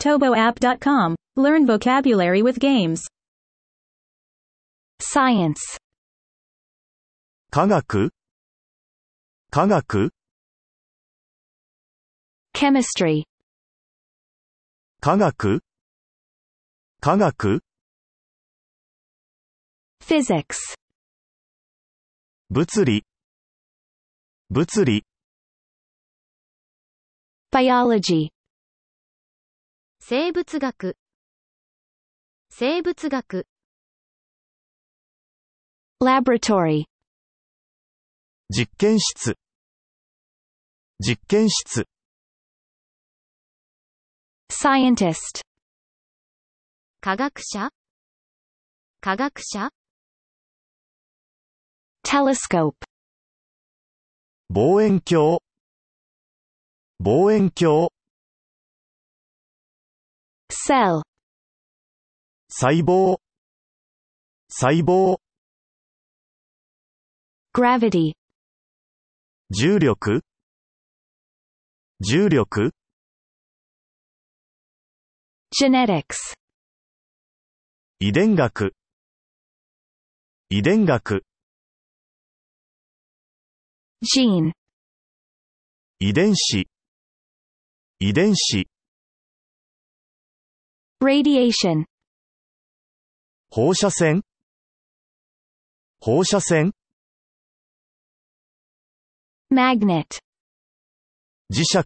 ToboApp.com. Learn vocabulary with games. Science. 科学科学 Chemistry. 科学科学 Physics. 物理物理 Biology. 生物学生物学 laboratory 実験室実験室 scientist 科学者科学者 telescope 望遠鏡望遠鏡 cell 細胞細胞 gravity 重力重力 genetics 遺伝学遺伝学 gene 遺伝子遺伝子 radiation 放射線放射線 magnet 磁石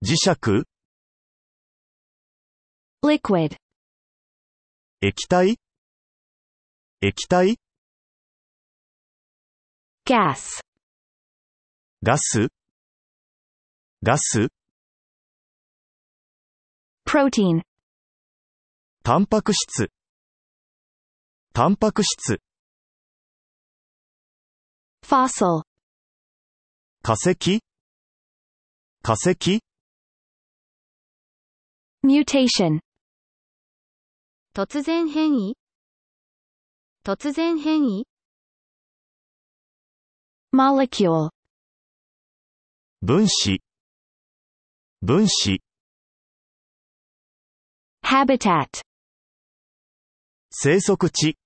磁石 liquid 液体液体 gas ガスガス protein タンパク質タンパク質 fossil 化石化石 mutation 突然変異突然変異 molecule 分子分子 habitat 生息地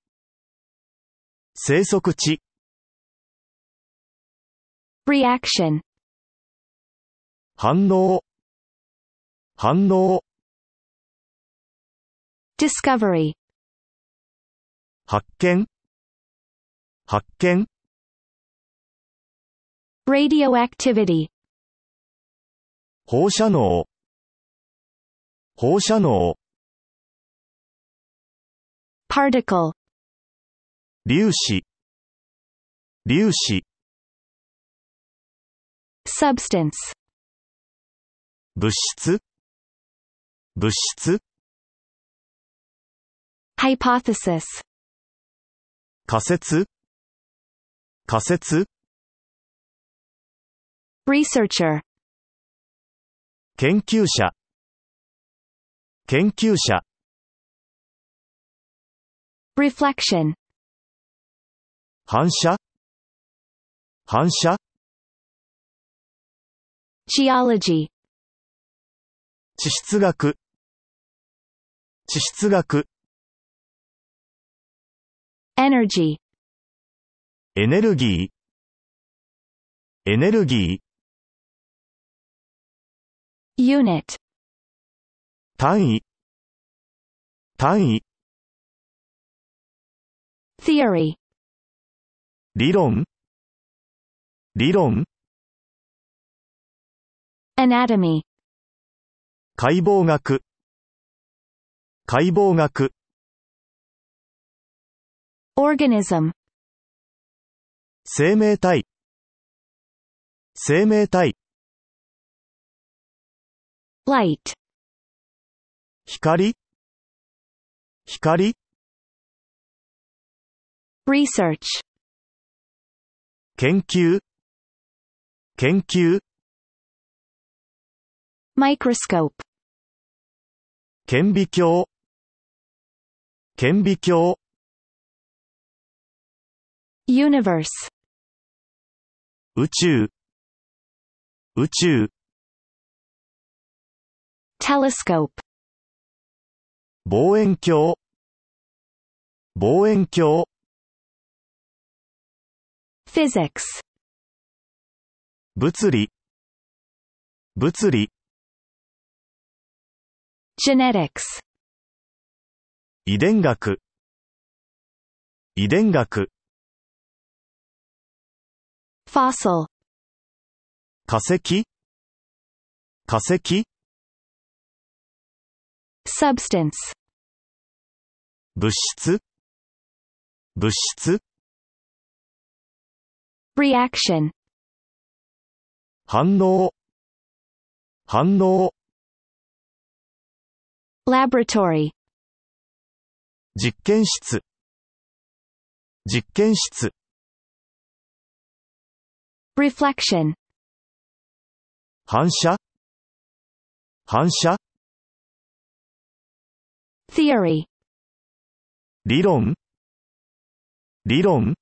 生息地 reaction 反応反応 discovery 発見発見 radioactivity 放射能放射能 particle 粒子粒子 substance 物質物質 hypothesis 仮説仮説 researcher 研究者研究者 reflection 反射反射 geology 地質学地質学 energy エネルギーエネルギー unit 単位単位 theory 理論理論 anatomy 解剖学解剖学 organism 生命体生命体 light 光光 research 研究研究 microscope 顕微鏡顕微鏡 universe 宇宙宇宙 telescope 望遠鏡望遠鏡 physics 物理物理 genetics 遺伝学遺伝学 fossil 化石化石 substance 物質物質 reaction 反応反応 laboratory 実験室実験室 reflection 反射反射 theory 理論理論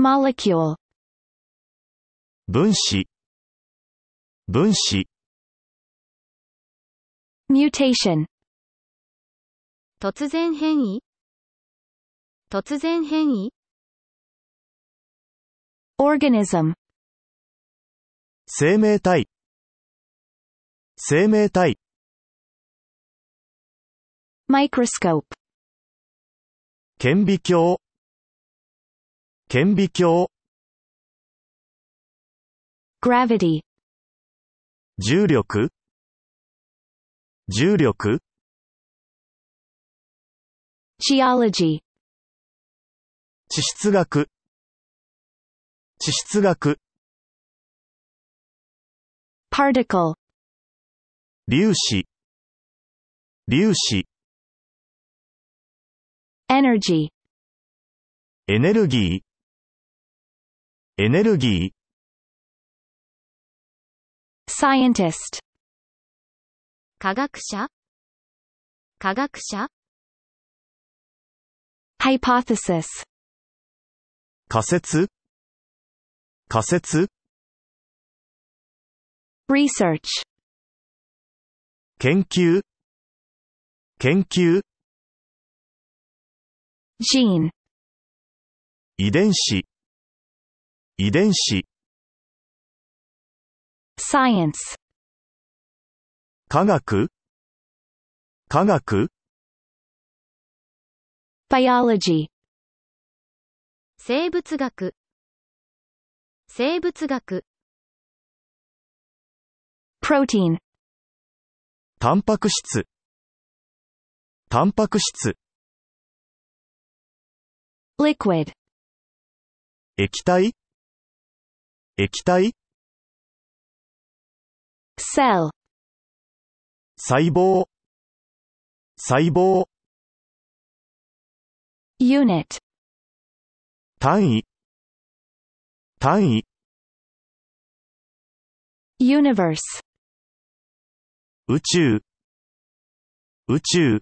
molecule 分子分子 mutation 突然変異突然変異 organism 生命体生命体 microscope 顕微鏡顕微鏡 gravity 重力重力 geology 地質学地質学 particle 粒子粒子 energy エネルギーエネルギー scientist 科学者科学者 hypothesis 仮説仮説 research 研究研究 gene 遺伝子遺伝子 science 科学科学 biology 生物学生物学 protein タンパク質タンパク質 liquid 液体液体 cell 細胞細胞 unit 単位単位 universe 宇宙宇宙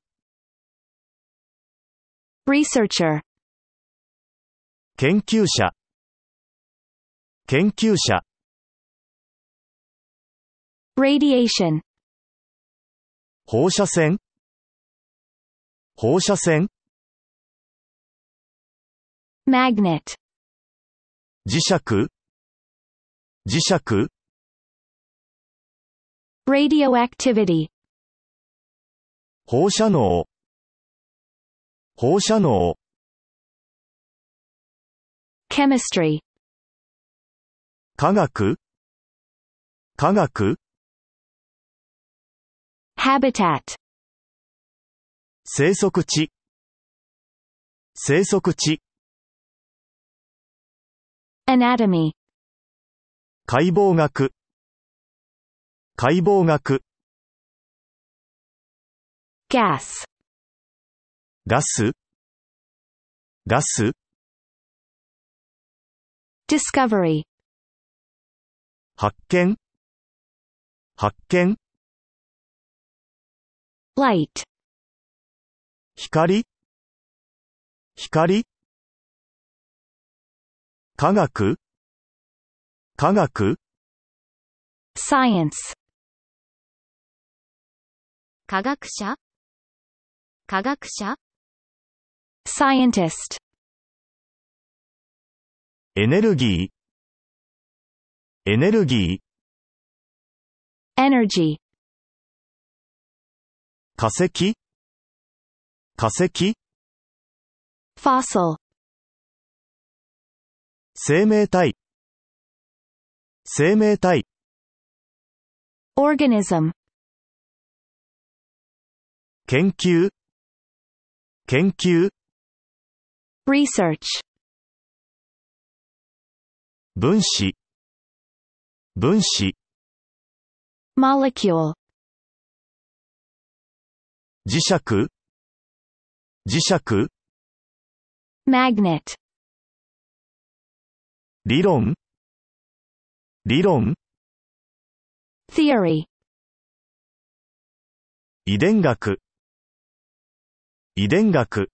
researcher 研究者研究者 radiation 放射線放射線 magnet 磁石磁石 radioactivity 放射能放射能 chemistry 科学科学 habitat 生息地生息地 anatomy 解剖学解剖学 gas ガスガス discovery 発見発見 light 光光科学科学 science 科学者科学者 scientist エネルギーエネルギー energy 化石化石 fossil 生命体生命体 organism 研究研究 research 分子分子 molecule 磁石磁石 magnet 理論理論 theory 遺伝学遺伝学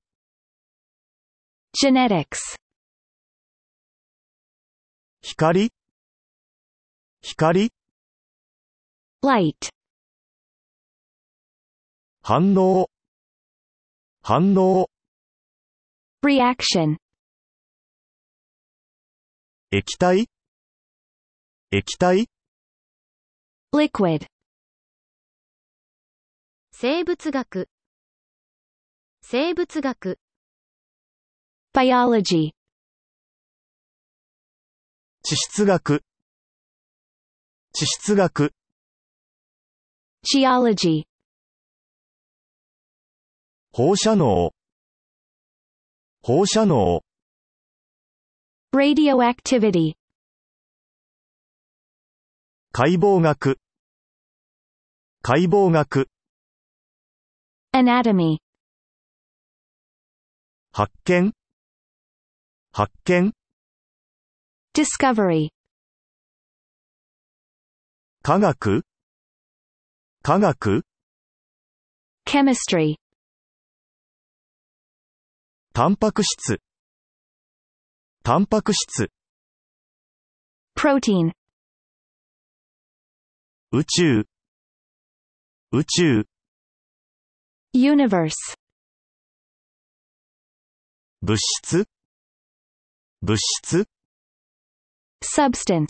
genetics 光光 light 反応反応 reaction 液体液体 liquid 生物学生物学 biology 地質学地質学 Geology 放射能放射能 Radioactivity 解剖学解剖学 Anatomy 発見発見 Discovery 科学科学 chemistry タンパク質タンパク質 protein 宇宙宇宙 universe 物質物質 substance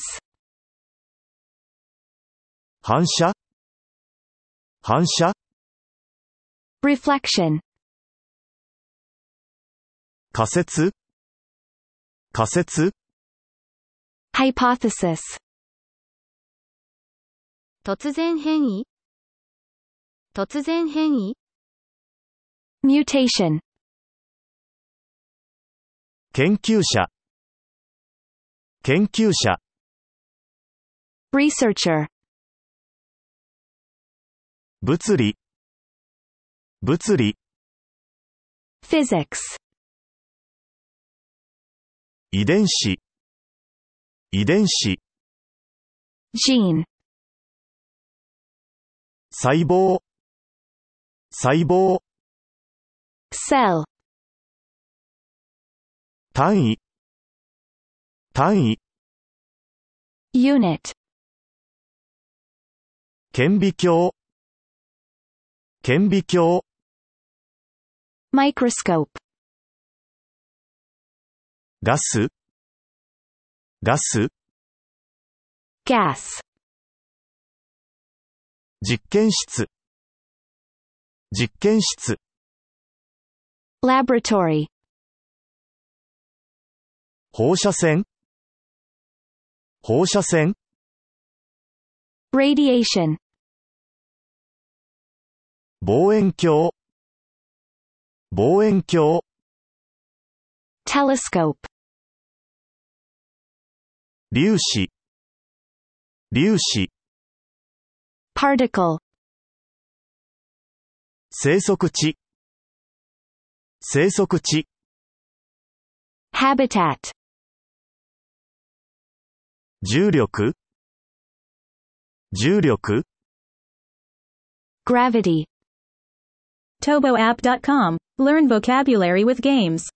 反射反射 reflection hypothesis mutation 研究者研究者 researcher 物理物理 physics 遺伝子遺伝子 gene 細胞細胞 cell 単位単位 unit 顕微鏡顕微鏡 microscope ガスガス gas 実験室実験室 laboratory 放射線放射線 radiation 望遠鏡望遠鏡 telescope 粒子粒子 particle 生息地生息地 habitat 重力重力 gravity ToboApp.com. Learn vocabulary with games.